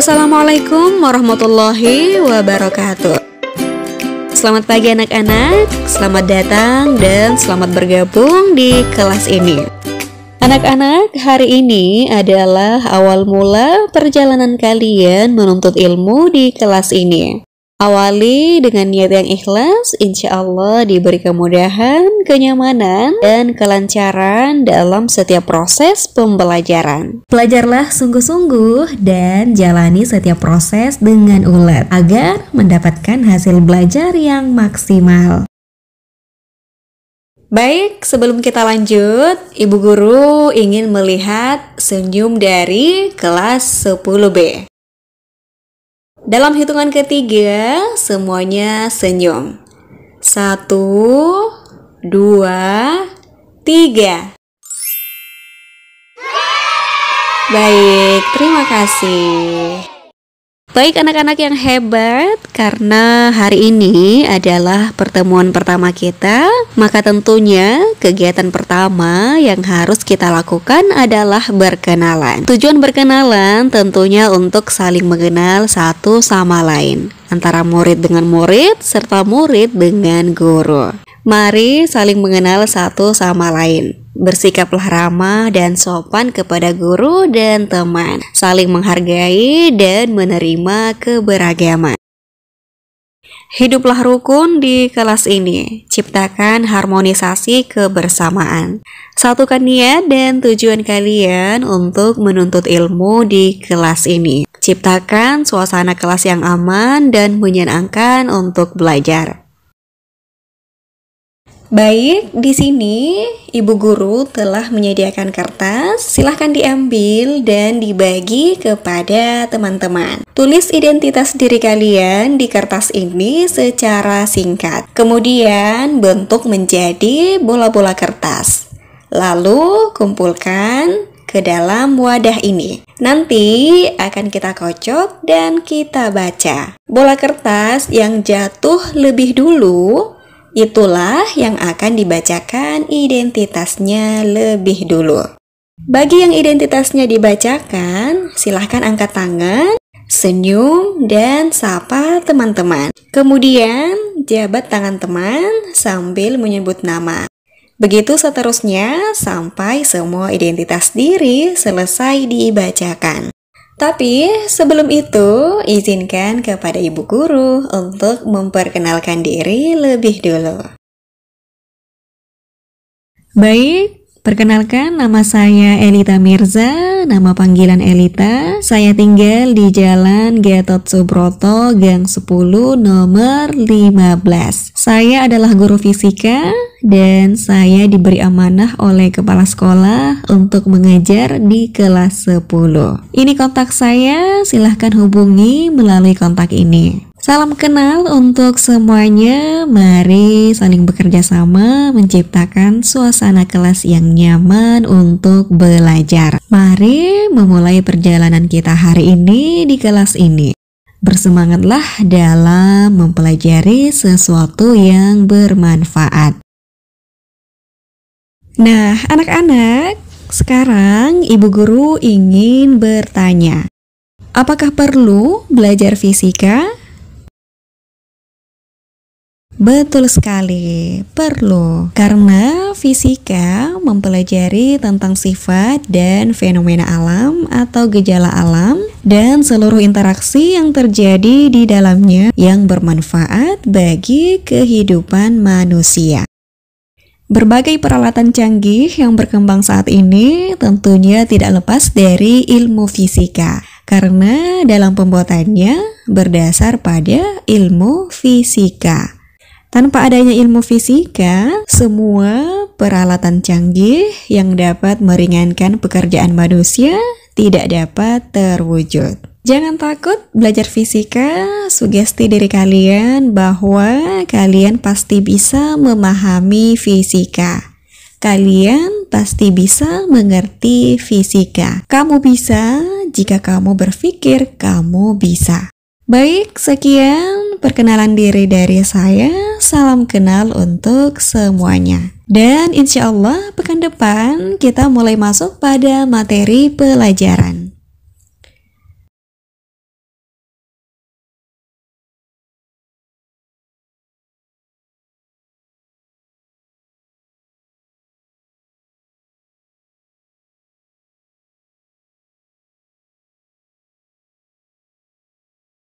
Assalamualaikum warahmatullahi wabarakatuh. Selamat pagi anak-anak, selamat datang dan selamat bergabung di kelas ini. Anak-anak, hari ini adalah awal mula perjalanan kalian menuntut ilmu di kelas ini. Awali dengan niat yang ikhlas, insya Allah diberi kemudahan, kenyamanan, dan kelancaran dalam setiap proses pembelajaran. Belajarlah sungguh-sungguh dan jalani setiap proses dengan ulet agar mendapatkan hasil belajar yang maksimal. Baik, sebelum kita lanjut, Ibu Guru ingin melihat senyum dari kelas 10B. Dalam hitungan ketiga, semuanya senyum. Satu, dua, tiga. Baik, terima kasih. Baik anak-anak yang hebat, karena hari ini adalah pertemuan pertama kita, maka tentunya kegiatan pertama yang harus kita lakukan adalah berkenalan. Tujuan berkenalan tentunya untuk saling mengenal satu sama lain, antara murid dengan murid serta murid dengan guru. Mari saling mengenal satu sama lain. Bersikaplah ramah dan sopan kepada guru dan teman, saling menghargai dan menerima keberagaman. Hiduplah rukun di kelas ini, ciptakan harmonisasi kebersamaan. Satukan niat dan tujuan kalian untuk menuntut ilmu di kelas ini. Ciptakan suasana kelas yang aman dan menyenangkan untuk belajar. Baik, di sini ibu guru telah menyediakan kertas. Silahkan diambil dan dibagi kepada teman-teman. Tulis identitas diri kalian di kertas ini secara singkat, kemudian bentuk menjadi bola-bola kertas. Lalu kumpulkan ke dalam wadah ini. Nanti akan kita kocok dan kita baca. Bola kertas yang jatuh lebih dulu Itulah yang akan dibacakan identitasnya lebih dulu. Bagi yang identitasnya dibacakan, silahkan angkat tangan, senyum, dan sapa teman-teman. Kemudian, jabat tangan teman sambil menyebut nama. Begitu seterusnya sampai semua identitas diri selesai dibacakan. Tapi sebelum itu, izinkan kepada ibu guru untuk memperkenalkan diri lebih dulu. Baik, Perkenalkan, nama saya Elita Mirza, nama panggilan Elita. Saya tinggal di Jalan Gatot Subroto, Gang 10, nomor 15. Saya adalah guru fisika dan saya diberi amanah oleh kepala sekolah untuk mengajar di kelas 10. Ini kontak saya, silahkan hubungi melalui kontak ini. Salam kenal untuk semuanya. Mari saling bekerja sama menciptakan suasana kelas yang nyaman untuk belajar. Mari memulai perjalanan kita hari ini di kelas ini. Bersemangatlah dalam mempelajari sesuatu yang bermanfaat. Nah, anak-anak, sekarang ibu guru ingin bertanya. Apakah perlu belajar fisika Betul sekali, perlu. Karena fisika mempelajari tentang sifat dan fenomena alam atau gejala alam dan seluruh interaksi yang terjadi di dalamnya yang bermanfaat bagi kehidupan manusia. Berbagai peralatan canggih yang berkembang saat ini tentunya tidak lepas dari ilmu fisika, karena dalam pembuatannya berdasar pada ilmu fisika. Tanpa adanya ilmu fisika, semua peralatan canggih yang dapat meringankan pekerjaan manusia tidak dapat terwujud. Jangan takut belajar fisika, sugesti dari kalian bahwa kalian pasti bisa memahami fisika. Kalian pasti bisa mengerti fisika. Kamu bisa jika kamu berpikir kamu bisa. Baik, sekian perkenalan diri dari saya. Salam kenal untuk semuanya. Dan insya Allah pekan depan kita mulai masuk pada materi pelajaran.